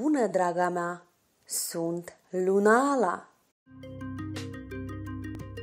bună, draga mea! Sunt Lunala!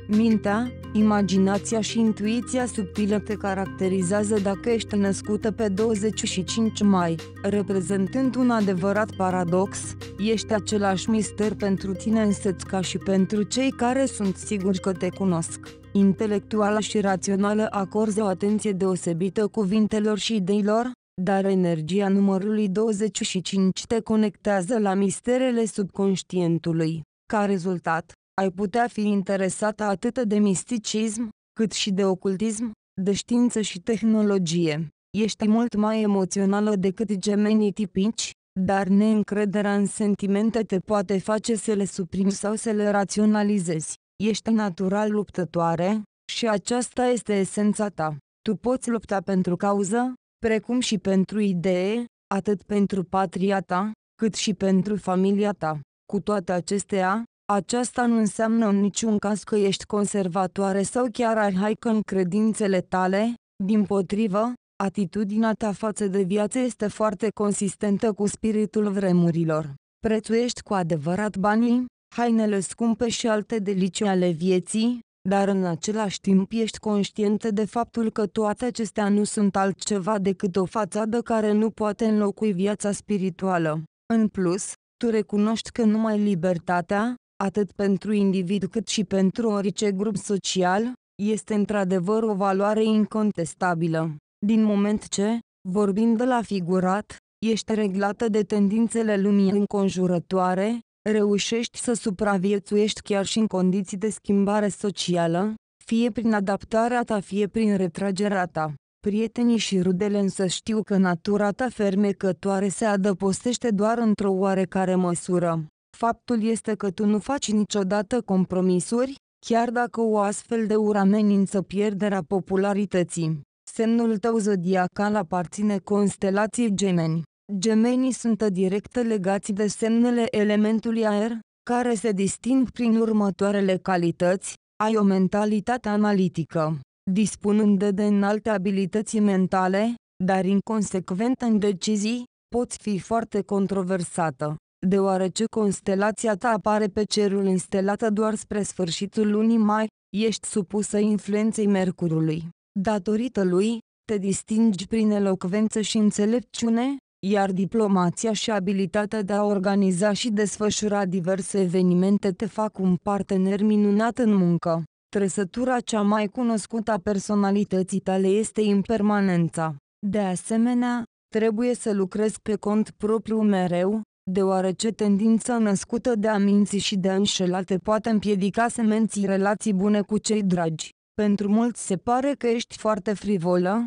Mintea, imaginația și intuiția subtilă te caracterizează dacă ești născută pe 25 mai, reprezentând un adevărat paradox, ești același mister pentru tine însăți ca și pentru cei care sunt siguri că te cunosc. Intelectuală și rațională acorzi o atenție deosebită cuvintelor și ideilor, dar energia numărului 25 te conectează la misterele subconștientului. Ca rezultat, ai putea fi interesată atât de misticism, cât și de ocultism, de știință și tehnologie. Ești mult mai emoțională decât gemenii tipici, dar neîncrederea în sentimente te poate face să le suprimi sau să le raționalizezi. Ești natural luptătoare, și aceasta este esența ta. Tu poți lupta pentru cauză, precum și pentru idee, atât pentru patria ta, cât și pentru familia ta. Cu toate acestea, aceasta nu înseamnă în niciun caz că ești conservatoare sau chiar arhaică în credințele tale, din potrivă, atitudinea ta față de viață este foarte consistentă cu spiritul vremurilor. Prețuiești cu adevărat banii, hainele scumpe și alte delicii ale vieții, dar în același timp ești conștientă de faptul că toate acestea nu sunt altceva decât o fațadă care nu poate înlocui viața spirituală. În plus, tu recunoști că numai libertatea, atât pentru individ cât și pentru orice grup social, este într-adevăr o valoare incontestabilă. Din moment ce, vorbind de la figurat, ești reglată de tendințele lumii înconjurătoare, reușești să supraviețuiești chiar și în condiții de schimbare socială, fie prin adaptarea ta, fie prin retragerea ta. Prietenii și rudele însă știu că natura ta fermecătoare se adăpostește doar într-o oarecare măsură. Faptul este că tu nu faci niciodată compromisuri, chiar dacă o astfel de ură amenință pierderea popularității. Semnul tău zodiacal aparține constelației gemeni. Gemenii sunt direct legați de semnele elementului aer, care se disting prin următoarele calități, ai o mentalitate analitică, dispunând de înalte abilități mentale, dar inconsecvent în decizii, poți fi foarte controversată, deoarece constelația ta apare pe cerul înstelată doar spre sfârșitul lunii mai, ești supusă influenței Mercurului. Datorită lui, te distingi prin elocvență și înțelepciune, iar diplomația și abilitatea de a organiza și desfășura diverse evenimente te fac un partener minunat în muncă. Trăsătura cea mai cunoscută a personalității tale este impermanența. De asemenea, trebuie să lucrezi pe cont propriu mereu, deoarece tendința născută de a minți și de a înșela te poate împiedica să menții relații bune cu cei dragi. Pentru mulți se pare că ești foarte frivolă,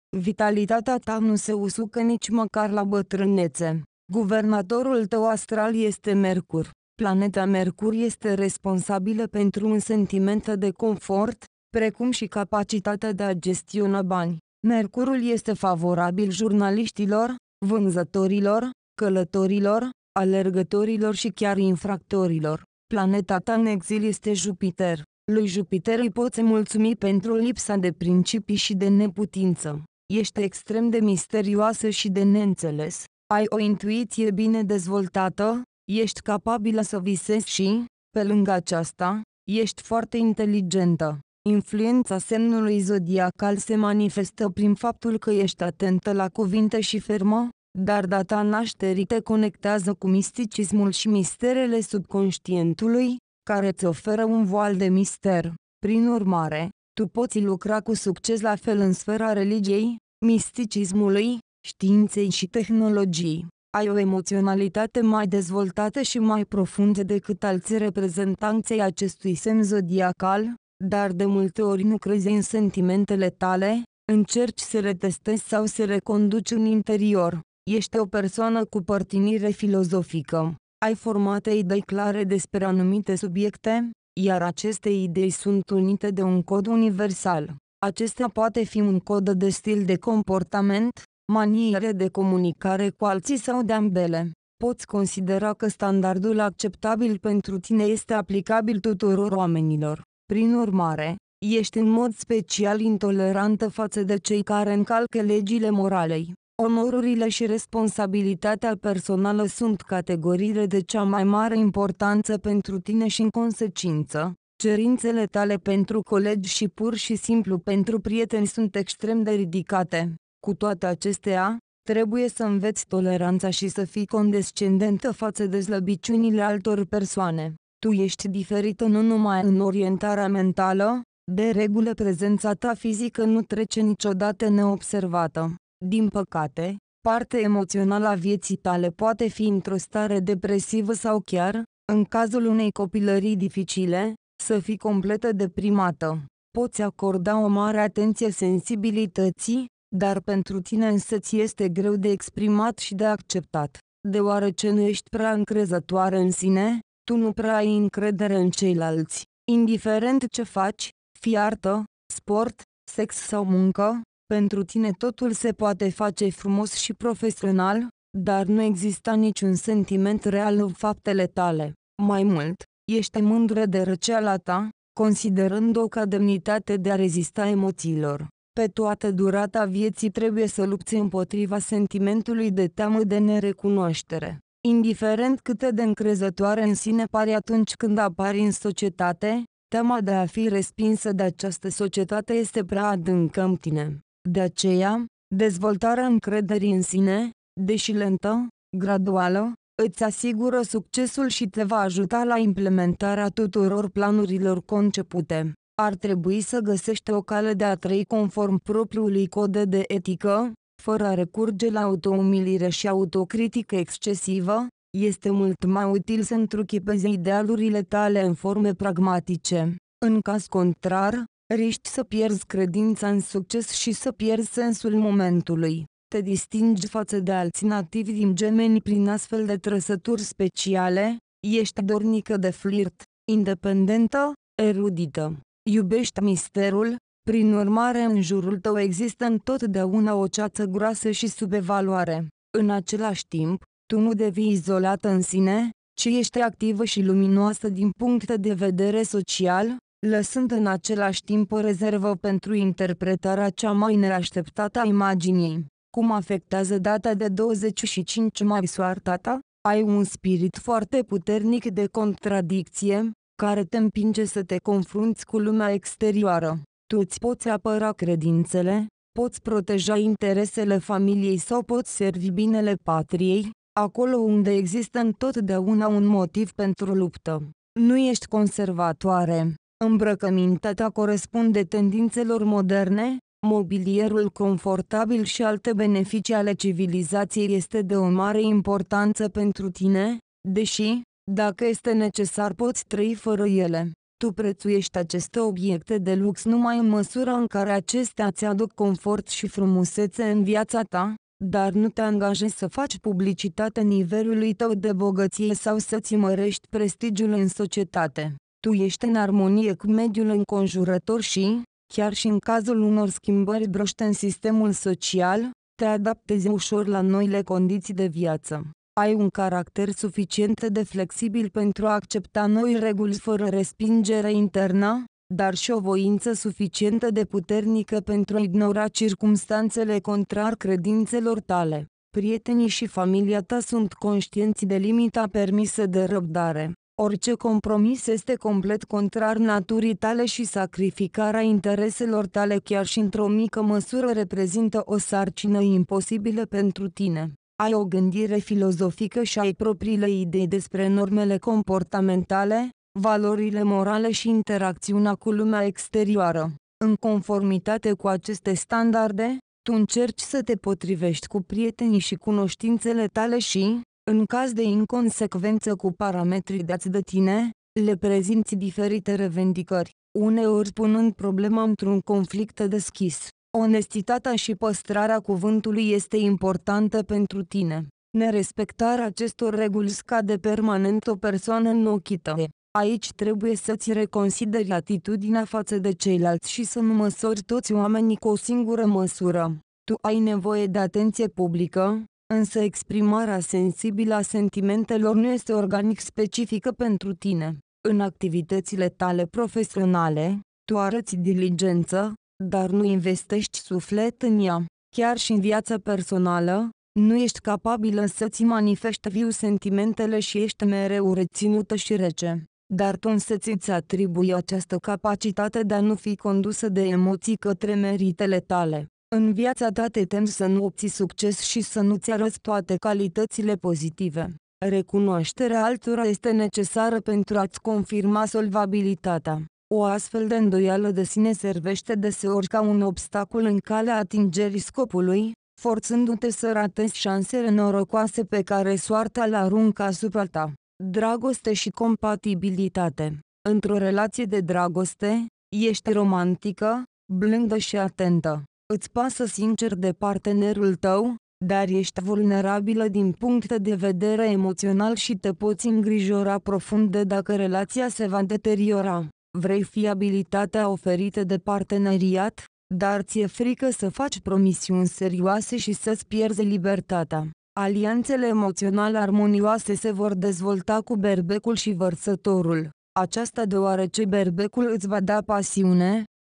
Vitalitatea ta nu se usucă nici măcar la bătrânețe. Guvernatorul tău astral este Mercur. Planeta Mercur este responsabilă pentru un sentiment de confort, precum și capacitatea de a gestiona bani. Mercurul este favorabil jurnaliștilor, vânzătorilor, călătorilor, alergătorilor și chiar infractorilor. Planeta ta în exil este Jupiter. Lui Jupiter îi poți mulțumi pentru lipsa de principii și de neputință. Ești extrem de misterioasă și de neînțeles, ai o intuiție bine dezvoltată, ești capabilă să visezi și, pe lângă aceasta, ești foarte inteligentă. Influența semnului zodiacal se manifestă prin faptul că ești atentă la cuvinte și fermă, dar data nașterii te conectează cu misticismul și misterele subconștientului, care îți oferă un voal de mister. Prin urmare, tu poți lucra cu succes la fel în sfera religiei, misticismului, științei și tehnologiei. Ai o emoționalitate mai dezvoltată și mai profundă decât alții reprezentanței acestui semn zodiacal, dar de multe ori nu crezi în sentimentele tale, încerci să le testezi sau să le conduci în interior. Ești o persoană cu părtinire filozofică. Ai formate idei clare despre anumite subiecte, iar aceste idei sunt unite de un cod universal. Acesta poate fi un cod de stil de comportament, maniere de comunicare cu alții sau de ambele. Poți considera că standardul acceptabil pentru tine este aplicabil tuturor oamenilor. Prin urmare, ești în mod special intolerantă față de cei care încalcă legile moralei. Onorurile și responsabilitatea personală sunt categoriile de cea mai mare importanță pentru tine și în consecință, cerințele tale pentru colegi și pur și simplu pentru prieteni sunt extrem de ridicate. Cu toate acestea, trebuie să înveți toleranța și să fii condescendentă față de slăbiciunile altor persoane. Tu ești diferită nu numai în orientarea mentală, de regulă prezența ta fizică nu trece niciodată neobservată. Din păcate, parte emoțională a vieții tale poate fi într-o stare depresivă sau chiar, în cazul unei copilării dificile, să fii completă deprimată. Poți acorda o mare atenție sensibilității, dar pentru tine însă ți este greu de exprimat și de acceptat. Deoarece nu ești prea încrezătoare în sine, tu nu prea ai încredere în ceilalți. Indiferent ce faci, fiartă, sport, sex sau muncă, pentru tine totul se poate face frumos și profesional, dar nu exista niciun sentiment real în faptele tale. Mai mult, ești mândră de răceala ta, considerând-o ca demnitate de a rezista emoțiilor. Pe toată durata vieții trebuie să lupți împotriva sentimentului de teamă de nerecunoaștere. Indiferent cât de încrezătoare în sine pare atunci când apari în societate, teama de a fi respinsă de această societate este prea adâncă în tine. De aceea, dezvoltarea încrederii în sine, deși lentă, graduală, îți asigură succesul și te va ajuta la implementarea tuturor planurilor concepute. Ar trebui să găsești o cale de a trăi conform propriului cod de etică, fără a recurge la autoumilire și autocritică excesivă, este mult mai util să întruchipezi idealurile tale în forme pragmatice. În caz contrar, Riști să pierzi credința în succes și să pierzi sensul momentului. Te distingi față de alții nativi din gemeni prin astfel de trăsături speciale, ești dornică de flirt, independentă, erudită, iubești misterul, prin urmare în jurul tău există întotdeauna o ceață groasă și subevaluare. În același timp, tu nu devii izolată în sine, ci ești activă și luminoasă din punct de vedere social, lăsând în același timp o rezervă pentru interpretarea cea mai neașteptată a imaginii. Cum afectează data de 25 mai soarta ta? Ai un spirit foarte puternic de contradicție, care te împinge să te confrunți cu lumea exterioară. Tu îți poți apăra credințele, poți proteja interesele familiei sau poți servi binele patriei, acolo unde există întotdeauna un motiv pentru luptă. Nu ești conservatoare, Îmbrăcămintea corespunde tendințelor moderne, mobilierul confortabil și alte beneficii ale civilizației este de o mare importanță pentru tine, deși, dacă este necesar poți trăi fără ele. Tu prețuiești aceste obiecte de lux numai în măsura în care acestea îți aduc confort și frumusețe în viața ta, dar nu te angajezi să faci publicitate nivelului tău de bogăție sau să-ți mărești prestigiul în societate tu ești în armonie cu mediul înconjurător și, chiar și în cazul unor schimbări broște în sistemul social, te adaptezi ușor la noile condiții de viață. Ai un caracter suficient de flexibil pentru a accepta noi reguli fără respingere internă, dar și o voință suficientă de puternică pentru a ignora circumstanțele contrar credințelor tale. Prietenii și familia ta sunt conștienți de limita permisă de răbdare. Orice compromis este complet contrar naturii tale și sacrificarea intereselor tale chiar și într-o mică măsură reprezintă o sarcină imposibilă pentru tine ai o gândire filozofică și ai propriile idei despre normele comportamentale, valorile morale și interacțiunea cu lumea exterioară. În conformitate cu aceste standarde, tu încerci să te potrivești cu prietenii și cunoștințele tale și, în caz de inconsecvență cu parametrii dați de tine, le prezinți diferite revendicări, uneori punând problema într-un conflict deschis. Onestitatea și păstrarea cuvântului este importantă pentru tine. Nerespectarea acestor reguli scade permanent o persoană în ochită. Aici trebuie să-ți reconsideri atitudinea față de ceilalți și să nu măsori toți oamenii cu o singură măsură. Tu ai nevoie de atenție publică, însă exprimarea sensibilă a sentimentelor nu este organic specifică pentru tine. În activitățile tale profesionale, tu arăți diligență, dar nu investești suflet în ea. Chiar și în viața personală, nu ești capabilă să-ți manifeste viu sentimentele și ești mereu reținută și rece. Dar tu însăți ți atribui această capacitate de a nu fi condusă de emoții către meritele tale. În viața ta te temi să nu obții succes și să nu-ți arăți toate calitățile pozitive. Recunoașterea altora este necesară pentru a-ți confirma solvabilitatea. O astfel de îndoială de sine servește deseori ca un obstacol în calea atingerii scopului, forțându-te să ratezi șansele norocoase pe care soarta le aruncă asupra ta. Dragoste și compatibilitate Într-o relație de dragoste, ești romantică, blândă și atentă. Îți pasă sincer de partenerul tău, dar ești vulnerabilă din punct de vedere emoțional și te poți îngrijora profund de dacă relația se va deteriora. Vrei fiabilitatea oferită de parteneriat, dar ți-e frică să faci promisiuni serioase și să-ți pierzi libertatea. Alianțele emoțional armonioase se vor dezvolta cu berbecul și vărsătorul. Aceasta deoarece berbecul îți va da pasiune,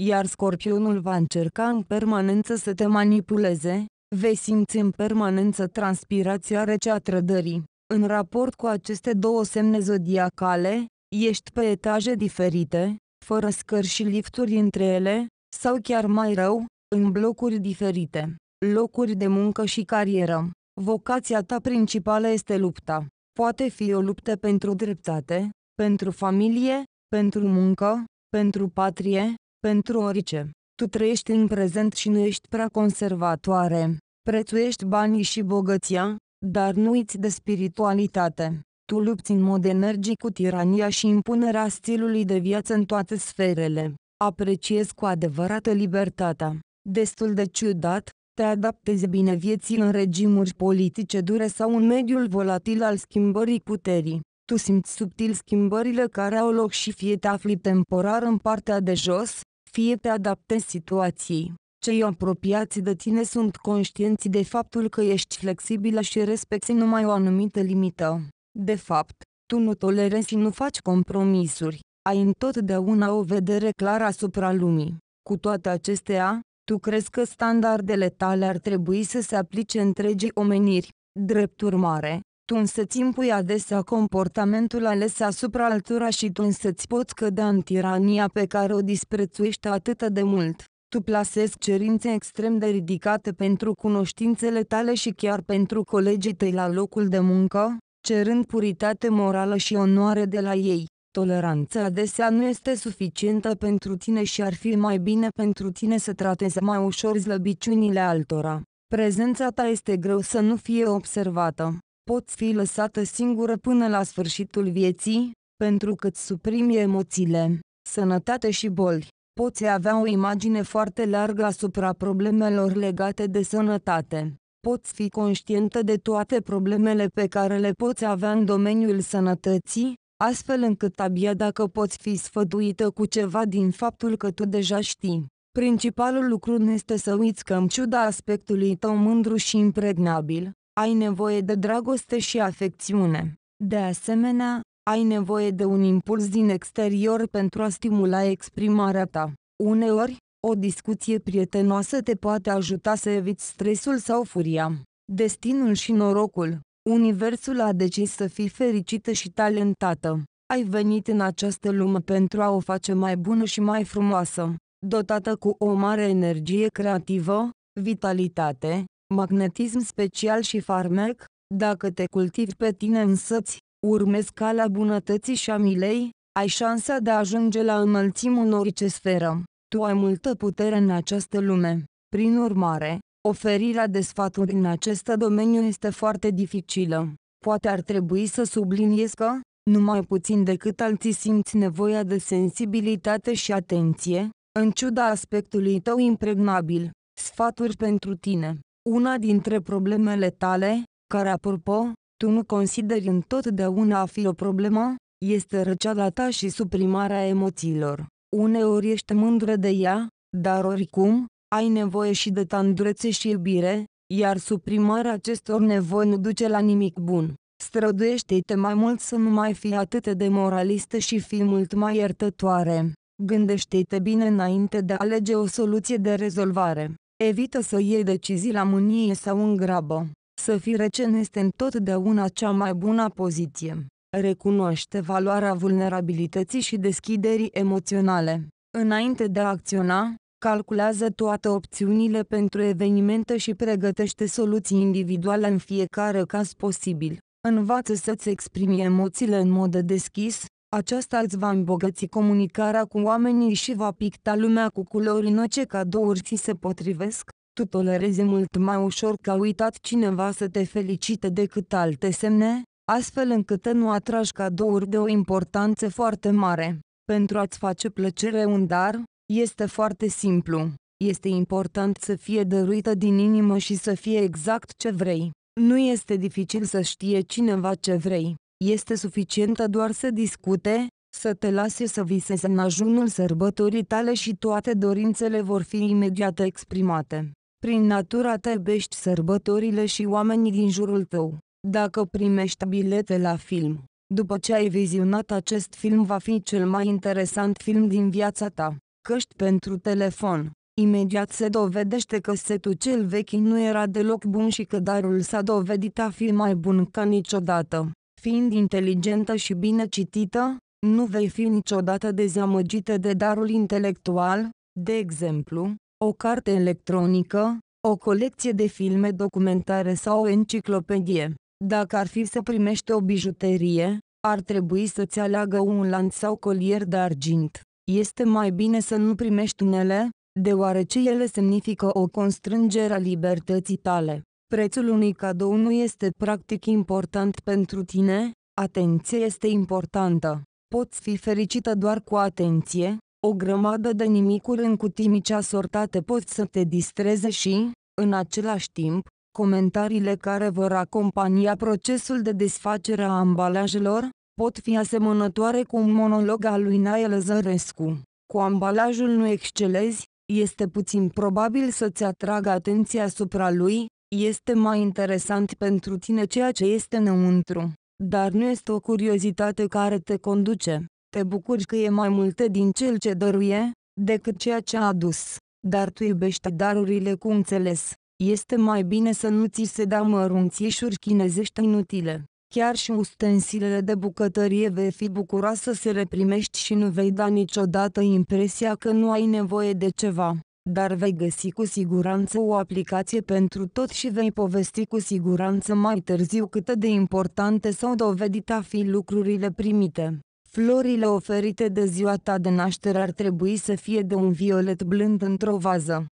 iar scorpionul va încerca în permanență să te manipuleze, vei simți în permanență transpirația rece a trădării. În raport cu aceste două semne zodiacale, ești pe etaje diferite, fără scări și lifturi între ele, sau chiar mai rău, în blocuri diferite, locuri de muncă și carieră. Vocația ta principală este lupta. Poate fi o luptă pentru dreptate, pentru familie, pentru muncă, pentru patrie, pentru orice, tu trăiești în prezent și nu ești prea conservatoare. Prețuiești banii și bogăția, dar nu uiți de spiritualitate. Tu lupți în mod energic cu tirania și impunerea stilului de viață în toate sferele. Apreciezi cu adevărat libertatea. Destul de ciudat, te adaptezi bine vieții în regimuri politice dure sau în mediul volatil al schimbării puterii. Tu simți subtil schimbările care au loc și fie te afli temporar în partea de jos, fie te adaptezi situației. Cei apropiați de tine sunt conștienți de faptul că ești flexibilă și respecti numai o anumită limită. De fapt, tu nu tolerezi și nu faci compromisuri. Ai întotdeauna o vedere clară asupra lumii. Cu toate acestea, tu crezi că standardele tale ar trebui să se aplice întregii omeniri. Drept urmare, tu însă-ți impui adesea comportamentul ales asupra altora și tu însă-ți poți cădea în tirania pe care o disprețuiești atât de mult. Tu plasezi cerințe extrem de ridicate pentru cunoștințele tale și chiar pentru colegii tăi la locul de muncă, cerând puritate morală și onoare de la ei. Toleranța adesea nu este suficientă pentru tine și ar fi mai bine pentru tine să tratezi mai ușor slăbiciunile altora. Prezența ta este greu să nu fie observată. Poți fi lăsată singură până la sfârșitul vieții, pentru că îți suprimi emoțiile, sănătate și boli. Poți avea o imagine foarte largă asupra problemelor legate de sănătate. Poți fi conștientă de toate problemele pe care le poți avea în domeniul sănătății, astfel încât abia dacă poți fi sfătuită cu ceva din faptul că tu deja știi. Principalul lucru nu este să uiți că în ciuda aspectului tău mândru și impregnabil, ai nevoie de dragoste și afecțiune. De asemenea, ai nevoie de un impuls din exterior pentru a stimula exprimarea ta. Uneori, o discuție prietenoasă te poate ajuta să eviți stresul sau furia. Destinul și norocul. Universul a decis să fii fericită și talentată. Ai venit în această lume pentru a o face mai bună și mai frumoasă. Dotată cu o mare energie creativă, vitalitate, magnetism special și farmec, dacă te cultivi pe tine însăți, urmezi calea bunătății și a milei, ai șansa de a ajunge la înălțim în orice sferă. Tu ai multă putere în această lume. Prin urmare, oferirea de sfaturi în acest domeniu este foarte dificilă. Poate ar trebui să subliniez că, numai puțin decât alții simți nevoia de sensibilitate și atenție, în ciuda aspectului tău impregnabil, sfaturi pentru tine. Una dintre problemele tale, care apropo, tu nu consideri întotdeauna a fi o problemă, este răceala ta și suprimarea emoțiilor. Uneori ești mândră de ea, dar oricum, ai nevoie și de tandrețe și iubire, iar suprimarea acestor nevoi nu duce la nimic bun. Străduiește-te mai mult să nu mai fii atât de moralistă și fii mult mai iertătoare. Gândește-te bine înainte de a alege o soluție de rezolvare. Evită să iei decizii la mânie sau în grabă. Să fii nu este întotdeauna cea mai bună poziție. Recunoaște valoarea vulnerabilității și deschiderii emoționale. Înainte de a acționa, calculează toate opțiunile pentru evenimente și pregătește soluții individuale în fiecare caz posibil. Învață să-ți exprimi emoțiile în mod deschis, aceasta îți va îmbogăți comunicarea cu oamenii și va picta lumea cu culori în ce cadouri ți se potrivesc, tu tolerezi mult mai ușor că a uitat cineva să te felicite decât alte semne, astfel încât nu atragi cadouri de o importanță foarte mare. Pentru a-ți face plăcere un dar, este foarte simplu. Este important să fie dăruită din inimă și să fie exact ce vrei. Nu este dificil să știe cineva ce vrei. Este suficientă doar să discute, să te lase să visezi în ajunul sărbătorii tale și toate dorințele vor fi imediat exprimate. Prin natura ta iubești sărbătorile și oamenii din jurul tău. Dacă primești bilete la film, după ce ai vizionat acest film va fi cel mai interesant film din viața ta. Căști pentru telefon. Imediat se dovedește că setul cel vechi nu era deloc bun și că darul s-a dovedit a fi mai bun ca niciodată. Fiind inteligentă și bine citită, nu vei fi niciodată dezamăgită de darul intelectual, de exemplu, o carte electronică, o colecție de filme documentare sau o enciclopedie. Dacă ar fi să primești o bijuterie, ar trebui să-ți aleagă un lanț sau colier de argint. Este mai bine să nu primești unele, deoarece ele semnifică o constrângere a libertății tale prețul unui cadou nu este practic important pentru tine, atenție este importantă. Poți fi fericită doar cu atenție, o grămadă de nimicuri în cutii asortate pot să te distreze și, în același timp, comentariile care vor acompania procesul de desfacere a ambalajelor, pot fi asemănătoare cu un monolog al lui Nae Lăzărescu. Cu ambalajul nu excelezi, este puțin probabil să-ți atragă atenția asupra lui, este mai interesant pentru tine ceea ce este înăuntru, dar nu este o curiozitate care te conduce. Te bucuri că e mai multe din cel ce dăruie, decât ceea ce a adus, dar tu iubești darurile cu înțeles. Este mai bine să nu ți se dea mărunțișuri chinezești inutile. Chiar și ustensilele de bucătărie vei fi bucuroasă să le primești și nu vei da niciodată impresia că nu ai nevoie de ceva dar vei găsi cu siguranță o aplicație pentru tot și vei povesti cu siguranță mai târziu cât de importante s-au dovedit a fi lucrurile primite. Florile oferite de ziua ta de naștere ar trebui să fie de un violet blând într-o vază.